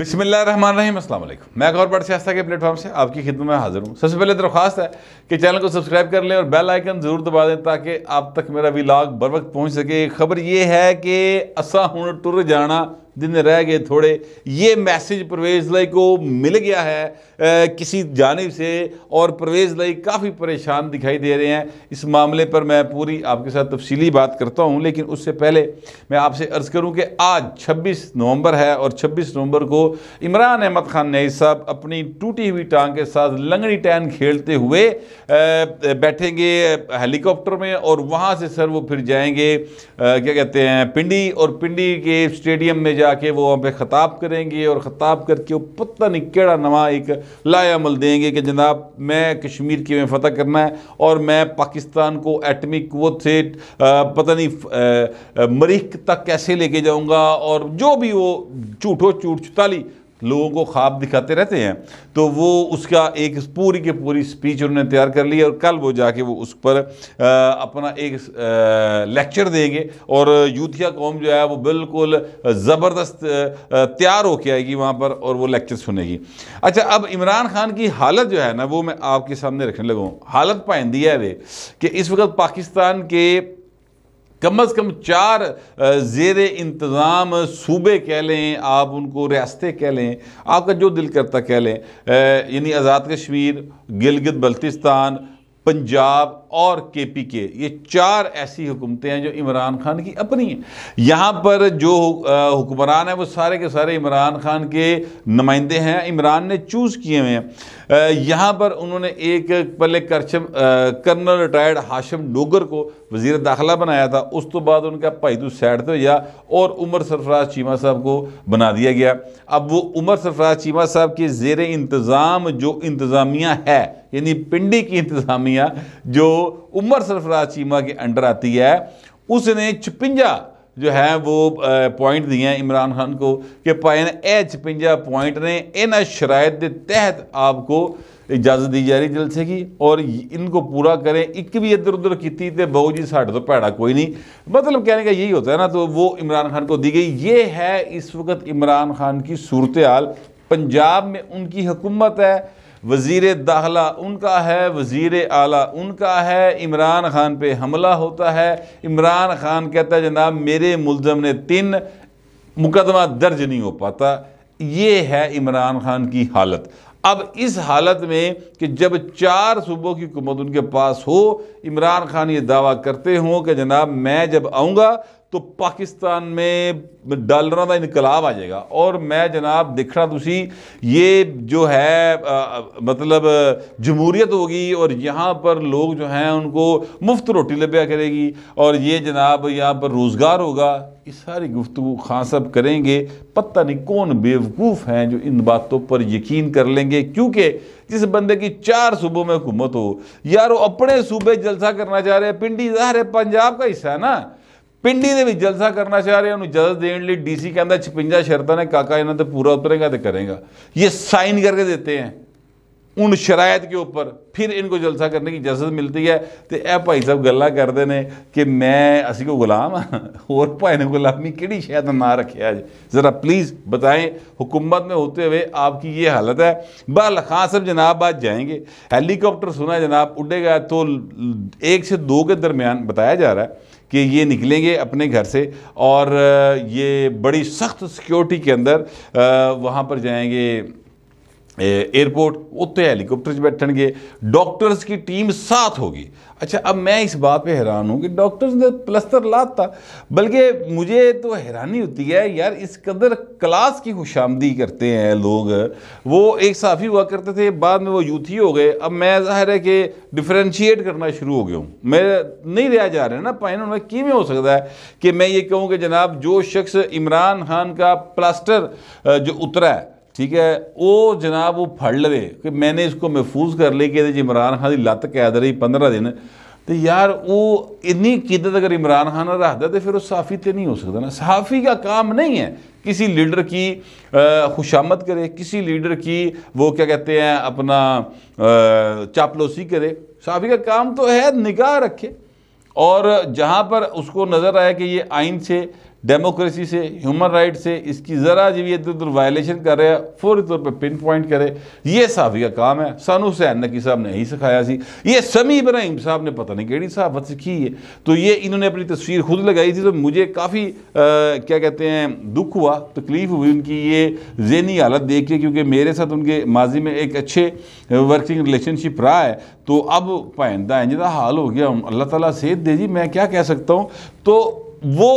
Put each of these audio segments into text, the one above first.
बिसमिल्ल run रहीम अस्सलाम वालेकुम मैं और पर सियास्ता के प्लेटफॉर्म से आपकी खिदमत में हाजिर हूँ सबसे पहले दरख्वास्त है कि चैनल को सब्सक्राइब कर लें और बेल आइकन ज़रूर दबा दें ताकि आप तक मेरा व्लाग बर वक्त पहुँच सके खबर ये है कि असा हूँ टुर जाना दिन रह गए थोड़े ये मैसेज परवेज़ लई को मिल गया है ए, किसी जानब से और परवेज़ लई काफ़ी परेशान दिखाई दे रहे हैं इस मामले पर मैं पूरी आपके साथ तफसीली बात करता हूँ लेकिन उससे पहले मैं आपसे अर्ज़ करूँ कि आज 26 नवंबर है और 26 नवंबर को इमरान अहमद ख़ान नई साहब अपनी टूटी हुई टांग के साथ लंगड़ी टैन खेलते हुए बैठेंगे हेलीकॉप्टर में और वहाँ से सर वो फिर जाएंगे आ, क्या कहते हैं पिंडी और पिंडी के स्टेडियम में जाके वो हम पे ख़ताब करेंगे और ख़ताब करके वो पता नहीं केड़ा नवा एक लायामल देंगे कि जनाब मैं कश्मीर की में फतेह करना है और मैं पाकिस्तान को एटमी कुत से पता नहीं मरीख तक कैसे लेके जाऊँगा और जो भी वो झूठो झूठ चुताली लोगों को ख्वाब दिखाते रहते हैं तो वो उसका एक पूरी की पूरी स्पीच उन्होंने तैयार कर ली और कल वो जाके वो उस पर आ, अपना एक लेक्चर देंगे और यूथिया कौम जो है वो बिल्कुल ज़बरदस्त तैयार होके आएगी वहाँ पर और वो लेक्चर सुनेगी अच्छा अब इमरान खान की हालत जो है ना वो मैं आपके सामने रखने लगा हूँ हालत पाइंदी है वे कि इस वक्त पाकिस्तान के कम अज़ कम चार जेर इंतज़ाम सूबे कह लें आप उनको रियासतें कह लें आपका जो दिल करता कह लें यानी आज़ाद कश्मीर गिलगित बल्तिस्तान पंजाब और के पी के ये चार ऐसी हुकूमतें हैं जो इमरान खान की अपनी हैं यहाँ पर जो हुक्मरान है वो सारे के सारे इमरान खान के नुमाइंदे हैं इमरान ने चूज़ किए हुए हैं यहाँ पर उन्होंने एक पहले करशम कर्नल रिटायर्ड हाशम डोगर को वजीर दाखिला बनाया था उस तो बाद उनका भाईदू सैड तो या और उमर सरफराज चीमा साहब को बना दिया गया अब वो उमर सरफराज चीमा साहब के जेर इंतज़ाम जो इंतज़ामिया है यानी पिंडी की इंतज़ामिया जो उमर सरफराज चीमा के अंडर आती है उसने छपंजा जो है वो पॉइंट दिए हैं इमरान खान को कि पाएन ए छपंजा पॉइंट ने इन शरायत के तहत आपको इजाजत दी जा रही जलसे की और इनको पूरा करें एक भी इधर उधर की बहू जी साढ़े तो भैड़ा कोई नहीं मतलब कहने का यही होता है ना तो वो इमरान खान को दी गई ये है इस वक्त इमरान खान की सूरत हाल पंजाब में उनकी हुकूमत है वजीर दाखला उनका है वज़ी आला उनका है इमरान ख़ान पे हमला होता है इमरान ख़ान कहता है जनाब मेरे मुलजम ने तीन मुकदमा दर्ज नहीं हो पाता ये है इमरान ख़ान की हालत अब इस हालत में कि जब चार सूबों की हुकूमत उनके पास हो इमरान खान ये दावा करते हों कि जनाब मैं जब आऊँगा तो पाकिस्तान में डालर का इनकलाब आ जाएगा और मैं जनाब ਦੇਖਣਾ ਤੁਸੀਂ ये जो है आ, मतलब जमहूरियत होगी और यहाँ पर लोग जो हैं उनको मुफ्त रोटी लब्या करेगी और ये जनाब यहाँ पर रोज़गार होगा ये सारी गुफ्तु खास साहब करेंगे पता नहीं कौन बेवकूफ़ हैं जो इन बातों पर यकीन कर लेंगे क्योंकि जिस बंदे की चार सूबों में हुकूमत हो यार वो अपने सूबे जलसा करना चाह रहे हैं पिंडी ज़ाहिर पंजाब का हिस्सा है ना पिंडी के जलसा करना चाह रहे हैं उन्होंने ਇਜਾਜ਼ਤ देने ਲਈ ਡੀਸੀ ਕਹਿੰਦਾ 56 ਸ਼ਰਤਾਂ ਨੇ ਕਾਕਾ ਇਹਨਾਂ ਤੇ ਪੂਰਾ तो करेगा ये साइन करके देते हैं उन शरायत के ऊपर फिर इनको जलसा करने की इजाज़त मिलती है तो यह भाई साहब गल करते हैं कि मैं असी को गुलाम हाँ और भाई ने गुलामी कि शायद ना रखे आज ज़रा प्लीज़ बताएं हुकूमत में होते हुए आपकी ये हालत है बल खान साहब जनाब आज जाएंगे हेलीकॉप्टर सुना जनाब उड़ेगा तो एक से दो के दरमियान बताया जा रहा है कि ये निकलेंगे अपने घर से और ये बड़ी सख्त सिक्योरिटी के अंदर वहाँ पर जाएंगे एयरपोर्ट उत्ते हेलीकॉप्टर गए डॉक्टर्स की टीम साथ होगी अच्छा अब मैं इस बात पे हैरान हूँ कि डॉक्टर्स ने प्लस्तर लाद था बल्कि मुझे तो हैरानी होती है यार इस कदर क्लास की खुशामदी करते हैं लोग वो एक साफ़ी हुआ करते थे बाद में वो यूथी हो गए अब मैं जाहिर है कि डिफ्रेंशिएट करना शुरू हो गया हूँ मैं नहीं रहा जा रहा है ना पाइन उनमें किमें हो सकता है कि मैं ये कहूँ कि जनाब जो शख्स इमरान खान का प्लास्टर जो उतरा है ठीक है वो जनाब वो फड़ ले कि मैंने इसको महफूज कर ले कि इमरान खान की लत्त कैद रही पंद्रह दिन तो यार वो इन्नी किदत अगर इमरान खान रखता तो फिर वो साफ़ी तो नहीं हो सकता ना सहाफ़ी का काम नहीं है किसी लीडर की खुशामद करे किसी लीडर की वो क्या कहते हैं अपना चापलोसी करे साफ़ी का काम तो है निगाह रखे और जहाँ पर उसको नज़र आया कि ये आइन से डेमोक्रेसी से ह्यूमन राइट से इसकी ज़रा जब ये इधर उधर वायलेशन कर रहे हैं फौरी तौर पर पिन पॉइंट करे ये साहब का काम है सानू हुसैन नकी साहब ने यही सिखाया सी ये समी इब्राहिम साहब ने पता नहीं केड़ी साहबत सीखी है तो ये इन्होंने अपनी तस्वीर खुद लगाई थी तो मुझे काफ़ी क्या कहते हैं दुख हुआ तकलीफ़ हुई उनकी ये जहनी हालत देख के क्योंकि मेरे साथ उनके माजी में एक अच्छे वर्किंग रिलेशनशिप रहा है तो अब पाइंदा इंजा हाल हो गया अल्लाह ताला सेहत दे जी मैं क्या कह सकता हूँ तो वो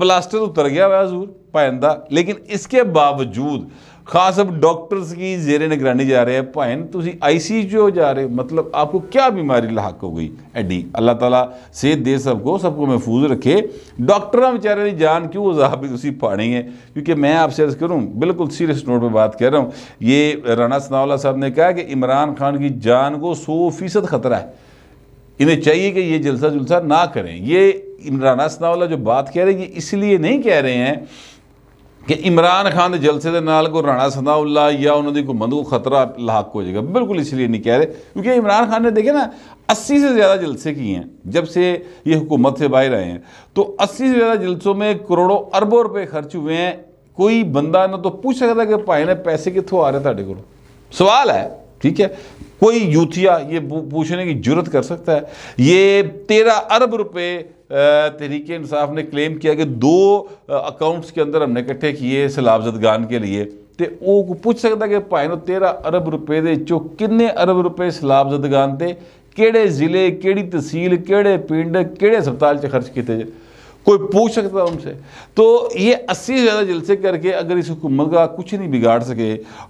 प्लास्टर उतर गया वह हजूर भैन का लेकिन इसके बावजूद खास अब डॉक्टर्स की जेरे निगरानी जा रहे हैं भैन तुम आई सी जो जा रहे हो मतलब आपको क्या बीमारी लाक हो गई एडी अल्लाह तला सेहत दे सबको सबको महफूज रखे डॉक्टर बेचारे की जान क्यों वजह भी तुम पानी है क्योंकि मैं आपसे अर्ज करूँ बिल्कुल सीरियस नोट पर बात कह रहा हूँ ये राणा सनावला साहब ने कहा कि इमरान खान की जान को सौ फीसद खतरा है इन्हें चाहिए कि ये जलसा जुलसा ना करें ये इमरान वाला जो बात कह रहे हैं ये इसलिए नहीं कह रहे हैं कि इमरान खान ਦੇ ਜਲਸੇ ਦੇ ਨਾਲ ਕੋਈ ਰਾਣਾ ਸਦਾਉੱਲਾ या उन्होंने ਦੀ ਕੋਈ ਮੰਦੂ ਖਤਰਾ ਲਾਕ ਹੋ ਜਾਏਗਾ ਬਿਲਕੁਲ ਇਸ ਲਈ ਨਹੀਂ ਕਹਿ ਰਹੇ ਕਿਉਂਕਿ खान ने देखे ना अस्सी से ज़्यादा जलसे किए हैं जब से ये हुकूमत से बाहर आए हैं तो अस्सी से ज़्यादा जलसों में करोड़ों अरबों रुपए खर्च हुए हैं कोई बंदा ना तो पूछ सकता कि भाई ने पैसे कितों आ रहे थोड़े को सवाल है ठीक है कोई यूथिया ये पूछने की जरूरत कर सकता है ये तेरह अरब रुपये तहरीक इंसाफ ने क्लेम किया कि दो अकाउंट्स के अंदर हमने इकट्ठे किए सलाबजदगान के लिए तो ਉਹ पूछ ਸਕਦਾ कि भाई तेरह अरब रुपए के चो कि अरब रुपए ਰੁਪਏ ਸਲਾਬਜ਼ਦਗਾਨ ਤੇ ਕਿਹੜੇ ਜ਼ਿਲ੍ਹੇ ਕਿਹੜੀ ਤਹਿਸੀਲ ਕਿਹੜੇ ਪਿੰਡ ਕਿਹੜੇ ਹਸਪਤਾਲ 'ਚ ਖਰਚ ਕੀਤੇ कोई पूछ सकता उनसे तो ये अस्सी से ज़्यादा जलसे करके अगर इस हुकूमत का कुछ नहीं बिगाड़ सके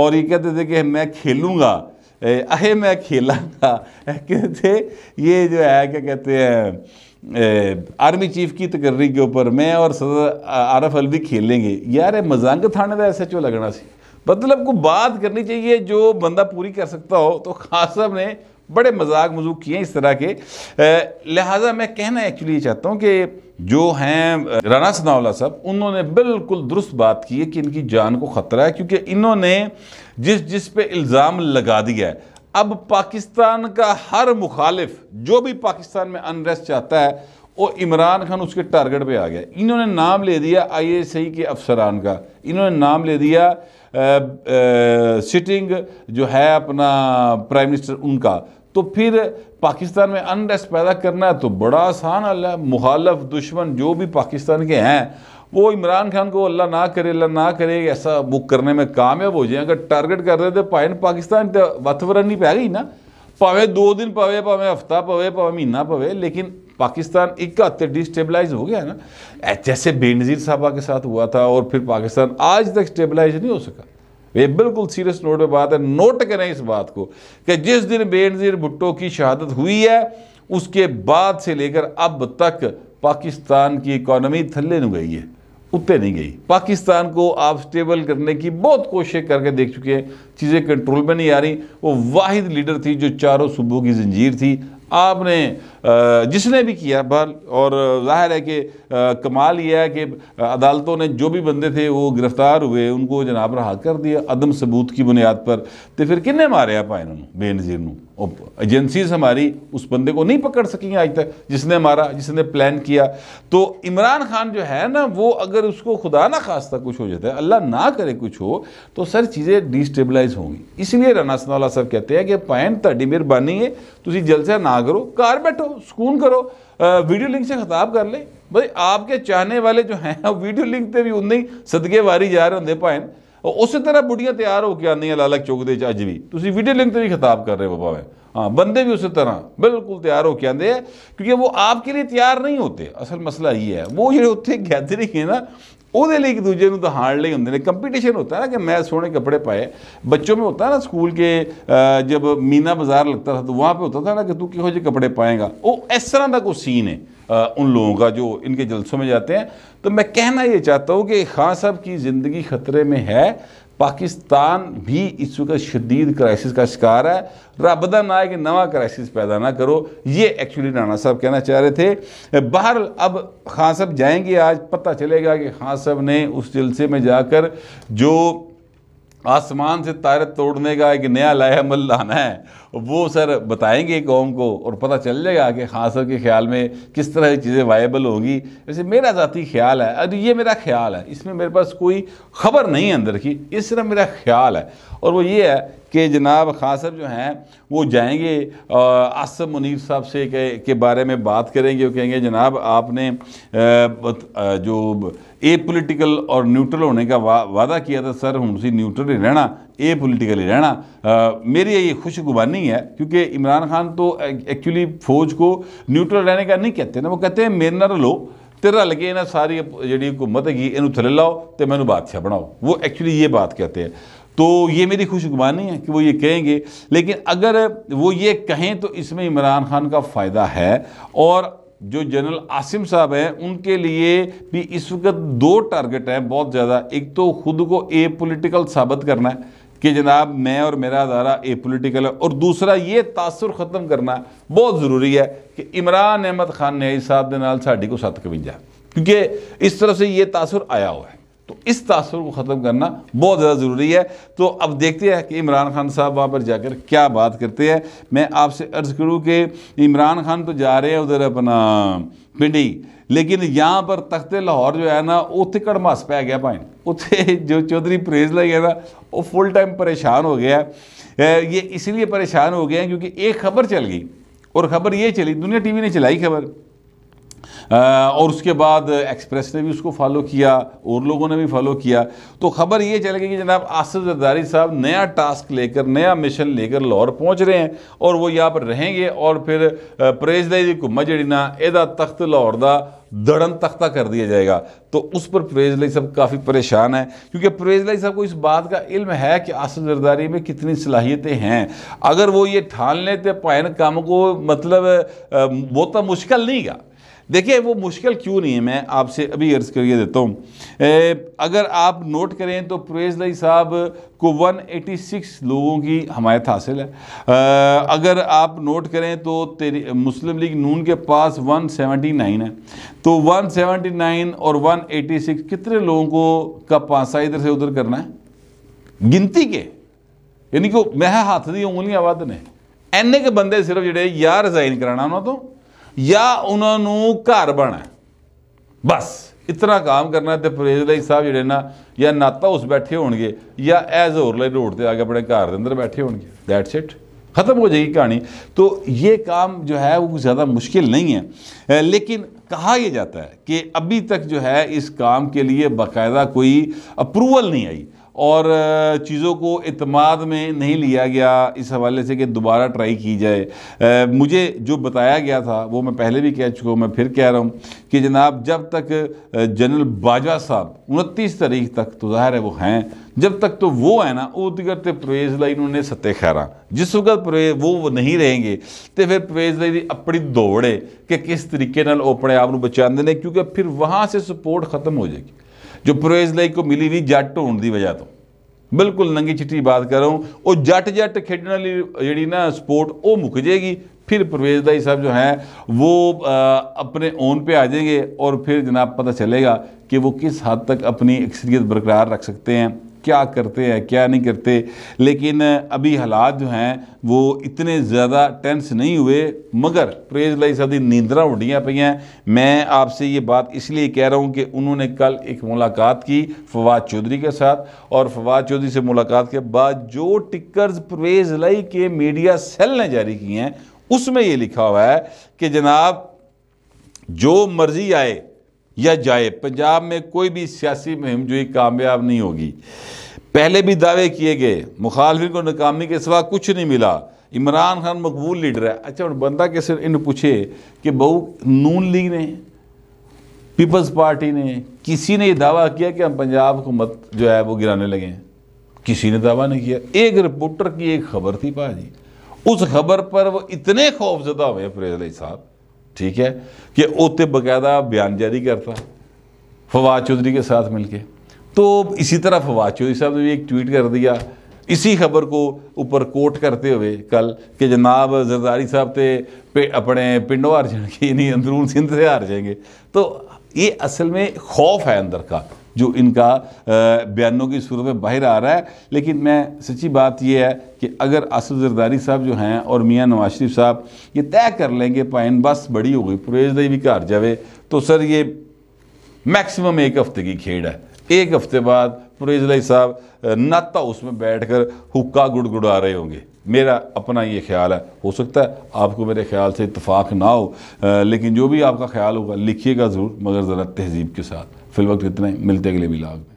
और ये कहते थे कि मैं खेलूँगा अहे मैं खेलांगा कहते थे ये जो है क्या कहते हैं आर्मी चीफ की तकर्री के ऊपर मैं और सदर आर एफ अलवी खेलेंगे यार मजाक थाने का एस एच ओ लगना सी मतलब को बात करनी चाहिए जो बंदा पूरी कर सकता हो तो खान साहब ने बड़े मजाक मजूक किए इस तरह के लिहाजा मैं कहना एक्चुअली चाहता हूँ कि जो हैं राना सनावला साहब उन्होंने बिल्कुल दुरुस्त बात की है कि इनकी जान को ख़तरा है क्योंकि इन्होंने जिस जिस पे इल्ज़ाम लगा दिया है अब पाकिस्तान का हर मुखालिफ जो भी पाकिस्तान में अनरेस्ट चाहता है वो इमरान खान उसके टारगेट पे आ गया इन्होंने नाम ले दिया आईएसआई के अफसरान का इन्होंने नाम ले दिया सिटिंग जो है अपना प्राइम मिनिस्टर उनका तो फिर पाकिस्तान में अनरेस्ट पैदा करना है तो बड़ा आसान हल है मुखालफ दुश्मन जो भी पाकिस्तान के हैं वो इमरान खान को अल्लाह ना करे अल्लाह ना करे ऐसा बुक करने में कामयाब हो जाए अगर टारगेट कर रहे थे भाएं पाकिस्तान तो वातावरण ही पै गई ना भावे दो दिन पवे भावे हफ्ता पवे भावे महीना पवे लेकिन पाकिस्तान एक हद डिस्टेबलाइज हो गया ना जैसे बेनजीर साहबा के साथ हुआ था और फिर पाकिस्तान आज तक स्टेबलाइज नहीं हो सका ये बिल्कुल सीरियस नोट पर बात है नोट करें इस बात को कि जिस दिन बेनजीर भुट्टो की शहादत हुई है उसके बाद से लेकर अब तक पाकिस्तान की इकोनॉमी थल्ले न गई है उत्ते नहीं गई पाकिस्तान को आप स्टेबल करने की बहुत कोशिश करके देख चुके हैं चीज़ें कंट्रोल में नहीं आ रही वो वाहिद लीडर थी जो चारों सूबों की जंजीर थी आपने जिसने भी किया बहर और जाहिर है कि कमाल यह है कि अदालतों ने जो भी बंदे थे वो गिरफ़्तार हुए उनको जनाब रहा कर दिया अदम सबूत की बुनियाद पर तो फिर किन्ने मारे आप इन्होंने बेनजीर एजेंसीज हमारी उस बंदे को नहीं पकड़ सकी आज तक जिसने मारा जिसने प्लान किया तो इमरान खान जो है ना वो अगर उसको खुदा ना खास्ता कुछ हो जाता है अल्लाह ना करे कुछ हो तो सर चीज़ें डिस्टेबलाइज होंगी इसलिए राना सनाला साहब कहते हैं कि पैन थी मेहरबानी है तुम जलसा ना करो घर बैठो सुकून करो वीडियो लिंक से खिताब कर ले भाई आपके चाहने वाले जो हैं वीडियो लिंक ते भी उन्नी सदके वारी जा रहे होंगे भावें उस तरह बुढ़िया तैयार होकर आदि लालक चौक के अज भी तुम वीडियो लिंक से भी खिताब कर रहे हो भावें हाँ बंदे भी उस तरह बिल्कुल तैयार होकर आते हैं क्योंकि वो आपके लिए तैयार नहीं होते असल मसला ये है वो जो उत्थे गैदरिंग है ना ਉਹਦੇ ਲਈ ਇੱਕ ਦੂਜੇ ਨੂੰ ਦਿਖਾਣ ਲਈ ਹੁੰਦੇ ਨੇ ਕੰਪੀਟੀਸ਼ਨ ਹੁੰਦਾ ਨਾ ਕਿ ਮੈਂ ਸੋਹਣੇ ਕੱਪੜੇ ਪਾਏ ਬੱਚੋ ਮੇ ਹੁੰਦਾ ਨਾ ਸਕੂਲ ਕੇ ਜਬ ਮੀਨਾ ਬਾਜ਼ਾਰ ਲੱਗਦਾ ਤਾਂ ਵਾਹ ਪੇ ਹੁੰਦਾ ਨਾ ਕਿ ਤੂੰ ਕਿਹੋ ਜਿਹੇ ਕੱਪੜੇ ਪਾਏਗਾ ਉਹ ਇਸ ਤਰ੍ਹਾਂ ਦਾ ਕੋਈ ਸੀਨ ਹੈ उन लोगों का जो इनके जलसों में जाते हैं तो मैं कहना ये चाहता हूँ कि खान साहब की ज़िंदगी ख़तरे में है पाकिस्तान भी इस वक्त शदीद क्राइसिस का शिकार है रबदा ना है कि नवा क्राइसिस पैदा ना करो ये एक्चुअली राणा साहब कहना चाह रहे थे बाहर अब खान साहब जाएंगे आज पता चलेगा कि खान साहब ने उस जलसे में जाकर जो आसमान से तारे तोड़ने का एक नया लाया मल लाना है वो सर बताएंगे कौम को और पता चल जाएगा कि हाँ सर के ख्याल में किस तरह की चीज़ें वायबल होगी वैसे मेरा ज़ाती ख्याल है अरे ये मेरा ख्याल है इसमें मेरे पास कोई ख़बर नहीं है अंदर की इस तरह मेरा ख्याल है और वो ये है कि जनाब खान साहब जो हैं वो जाएंगे आसम मुनीर साहब से के, के बारे में बात करेंगे वो कहेंगे जनाब आपने जो ए पोलिटिकल और न्यूट्रल होने का वा, वादा किया था सर हम उसी न्यूट्रल ही रहना ए पोलिटिकली रहना मेरी ये खुशगुबानी है क्योंकि इमरान खान तो एक्चुअली फौज को न्यूट्रल रहने का नहीं कहते ना वो कहते हैं मेरे ना लो तेरा लगे इन्हें सारी जी हुकूमत हैगी इन थले लाओ तो मैं बादशाह बनाओ वो एक्चुअली ये बात कहते हैं तो ये मेरी खुशगुमानी है कि वो ये कहेंगे लेकिन अगर वो ये कहें तो इसमें इमरान खान का फ़ायदा है और जो जनरल आसिम साहब हैं उनके लिए भी इस वक्त दो टारगेट हैं बहुत ज़्यादा एक तो खुद को ए पोलिटिकल साबित करना है कि जनाब मैं और मेरा अदारा ए पोलिटिकल है और दूसरा ये तासर ख़त्म करना बहुत ज़रूरी है कि इमरान अहमद खान ने साहब के नाल को क्योंकि इस तरह से ये तासर आया हुआ है तो इस तासर को ख़त्म करना बहुत ज़्यादा ज़रूरी है तो अब देखते हैं कि इमरान खान साहब वहाँ पर जाकर क्या बात करते हैं मैं आपसे अर्ज़ करूँ कि इमरान खान तो जा रहे हैं उधर अपना पिंडी लेकिन यहाँ पर तख्ते लाहौर जो है ना ਉੱਥੇ कड़मास पै गया भाई ਉੱਥੇ जो चौधरी परेज ਲਈ ਹੈ ਨਾ ਉਹ ਫੁੱਲ ਟਾਈਮ ਪਰੇਸ਼ਾਨ ਹੋ ਗਿਆ ਇਹ ਇਸ ਲਈ ਪਰੇਸ਼ਾਨ गए हैं क्योंकि एक खबर चल गई और खबर ये चली दुनिया टीवी ने चलाई खबर और उसके बाद एक्सप्रेस ने भी उसको फॉलो किया और लोगों ने भी फॉलो किया तो खबर ये चल गई कि जनाब आसिफ जरदारी साहब नया टास्क लेकर नया मिशन लेकर लाहौर पहुंच रहे हैं और वो यहाँ पर रहेंगे और फिर परेज दई को जी ना एदा तख्त लाहौर दा दड़न तख्ता कर दिया जाएगा तो उस पर परेज लाई साहब काफ़ी परेशान है क्योंकि परेज लाई साहब को इस बात का इल्म है कि आसफ जरदारी में कितनी सलाहियतें हैं अगर वो ये ठान लेते पायन काम को मतलब वो तो मुश्किल नहीं गा देखिए वो मुश्किल क्यों नहीं है मैं आपसे अभी अर्ज़ करिए देता हूँ अगर आप नोट करें तो प्रेज लई साहब को 186 लोगों की हमायत हासिल है आ, अगर आप नोट करें तो तेरी मुस्लिम लीग नून के पास 179 है तो 179 और 186 कितने लोगों को का पासा इधर से उधर करना है गिनती के यानी कि मैं हाथ दी उंगलियाँ वादन है एन ए के बंदे सिर्फ जोड़े यार रिजाइन कराना उन्होंने तो या उन्होंने घर बना बस इतना काम करना तो परेज लाई साहब जोड़े ना या ना उस बैठे हो गए या एज होर लाई रोड से आ अपने घर के अंदर बैठे हो गए दैट्स इट खत्म हो जाएगी कहानी तो ये काम जो है वो ज़्यादा मुश्किल नहीं है लेकिन कहा यह जाता है कि अभी तक जो है इस काम के लिए बाकायदा कोई अप्रूवल नहीं आई और चीज़ों को अतमाद में नहीं लिया गया इस हवाले से कि दोबारा ट्राई की जाए मुझे जो बताया गया था वो मैं पहले भी कह चुका हूँ मैं फिर कह रहा हूँ कि जनाब जब तक जनरल बाजवा साहब उनतीस तारीख तक तो ज़ाहिर है वो हैं जब तक तो वो है ना उदगर तो परवेज लाई उन्होंने सत्य खैरा जिस वक्त परवे वो नहीं रहेंगे तो फिर परवेज लाई की अपनी दौड़ है कि किस तरीके अपने आप को बचाते हैं क्योंकि फिर वहाँ से सपोर्ट ख़त्म हो जाएगी जो ਪ੍ਰੋਇਜ਼ ਲਈ ਕੋ ਮਿਲੀ ਨਹੀਂ ਜੱਟ ਹੋਣ ਦੀ ਵਜ੍ਹਾ ਤੋਂ ਬਿਲਕੁਲ ਨੰਗੀ ਚਿੱਟੀ ਬਾਤ ਕਰ वो जट जट ਜੱਟ ਜੱਟ ਖੇਡਣ ਵਾਲੀ ਜਿਹੜੀ ਨਾ ਸਪੋਰਟ ਉਹ ਮੁੱਕ ਜਾएगी फिर प्रवेशदाई साहब जो है वो आ, अपने ओन पे आ जाएंगे और फिर जनाब पता चलेगा कि वो किस हद तक अपनी अक्सरियत बरकरार रख सकते हैं क्या करते हैं क्या नहीं करते लेकिन अभी हालात जो हैं वो इतने ज़्यादा टेंस नहीं हुए मगर प्रेज लाई साहब नींदरा उठियाँ पई हैं मैं आपसे ये बात इसलिए कह रहा हूँ कि उन्होंने कल एक मुलाकात की फवाद चौधरी के साथ और फवाद चौधरी से मुलाकात के बाद जो टिकर्स प्रेज लाई के मीडिया सेल ने जारी किए हैं उसमें ये लिखा हुआ है कि जनाब जो मर्जी आए या जाए पंजाब में कोई भी सियासी मुहिम जो कामयाब नहीं होगी पहले भी दावे किए गए मुखालफिन को नाकामी के सिवा कुछ नहीं मिला इमरान खान मकबूल लीडर है अच्छा और बंदा कैसे इन पूछे कि बहु नून लीग ने पीपल्स पार्टी ने किसी ने दावा किया कि हम पंजाब को मत जो है वो गिराने लगे किसी ने दावा नहीं किया एक रिपोर्टर की एक खबर थी भाजी उस खबर पर वो इतने खौफजदा हुए फरेज साहब ठीक है कि उत्ते बाकायदा बयान जारी करता फवाद चौधरी के साथ मिलके तो इसी तरह फवाद चौधरी साहब ने भी एक ट्वीट कर दिया इसी खबर को ऊपर कोट करते हुए कल कि जनाब जरदारी साहब तो पे अपने पिंडों हार जाएंगे यानी अंदरून सिंध से हार जाएंगे तो ये असल में खौफ है अंदर का जो इनका बयानों की सूरत में बाहर आ रहा है लेकिन मैं सच्ची बात यह है कि अगर असद जरदारी साहब जो हैं और मियाँ नवाज शरीफ साहब ये तय कर लेंगे पाइन बस बड़ी हो गई दई भी घर जाए तो सर ये मैक्सिमम एक हफ्ते की खेड़ है एक हफ्ते बाद पुरेजलाई साहब नाता उसमें बैठ कर हुक्का गुड़गुड़ा रहे होंगे मेरा अपना ये ख्याल है हो सकता है आपको मेरे ख्याल से इतफाक़ ना हो लेकिन जो भी आपका ख्याल होगा लिखिएगा ज़रूर मगर ज़रा तहजीब के साथ फिल वक्त इतने मिलते अगले मिलाग